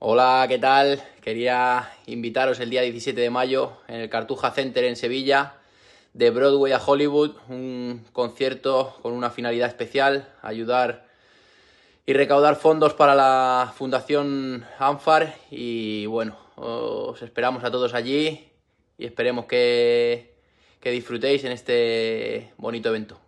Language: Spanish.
Hola, ¿qué tal? Quería invitaros el día 17 de mayo en el Cartuja Center en Sevilla, de Broadway a Hollywood, un concierto con una finalidad especial, ayudar y recaudar fondos para la Fundación ANFAR y bueno, os esperamos a todos allí y esperemos que, que disfrutéis en este bonito evento.